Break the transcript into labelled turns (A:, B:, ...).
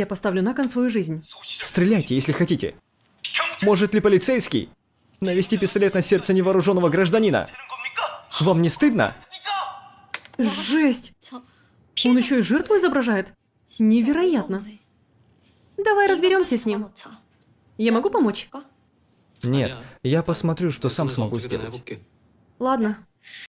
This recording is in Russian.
A: Я поставлю на кон свою жизнь.
B: Стреляйте, если хотите. Может ли полицейский навести пистолет на сердце невооруженного гражданина? Вам не стыдно?
C: Жесть! Он еще и жертву изображает? Невероятно. Давай разберемся с ним. Я могу помочь?
D: Нет, я посмотрю, что сам смогу сделать.
E: Ладно.